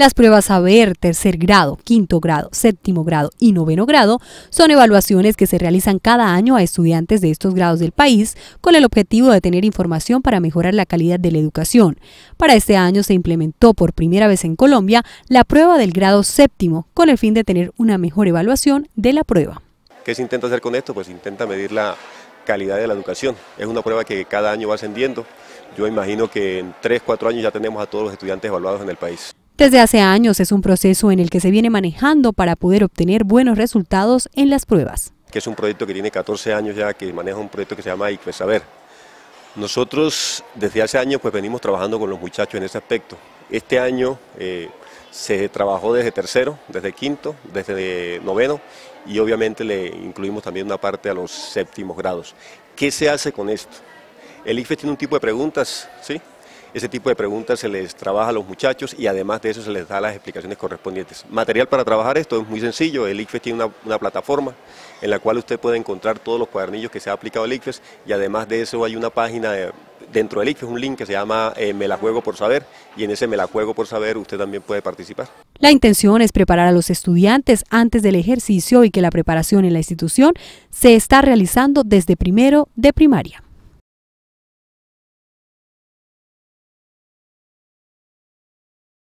Las pruebas saber tercer grado, quinto grado, séptimo grado y noveno grado son evaluaciones que se realizan cada año a estudiantes de estos grados del país con el objetivo de tener información para mejorar la calidad de la educación. Para este año se implementó por primera vez en Colombia la prueba del grado séptimo con el fin de tener una mejor evaluación de la prueba. ¿Qué se intenta hacer con esto? Pues intenta medir la calidad de la educación. Es una prueba que cada año va ascendiendo. Yo imagino que en 3, 4 años ya tenemos a todos los estudiantes evaluados en el país. Desde hace años es un proceso en el que se viene manejando para poder obtener buenos resultados en las pruebas. Que es un proyecto que tiene 14 años ya, que maneja un proyecto que se llama ver, Nosotros desde hace años pues venimos trabajando con los muchachos en ese aspecto. Este año eh, se trabajó desde tercero, desde quinto, desde noveno y obviamente le incluimos también una parte a los séptimos grados. ¿Qué se hace con esto? El ICFES tiene un tipo de preguntas, ¿sí? Ese tipo de preguntas se les trabaja a los muchachos y además de eso se les da las explicaciones correspondientes. Material para trabajar esto es muy sencillo. El ICFES tiene una, plataforma en la cual usted puede encontrar todos los cuadernillos que se ha aplicado el ICFES y además de eso hay una página dentro del ICFES, un link que se llama eh, Me la juego por saber y en ese Me la juego por saber usted también puede participar. La intención es preparar a los estudiantes antes del ejercicio y que la preparación en la institución se está realizando desde primero de primaria.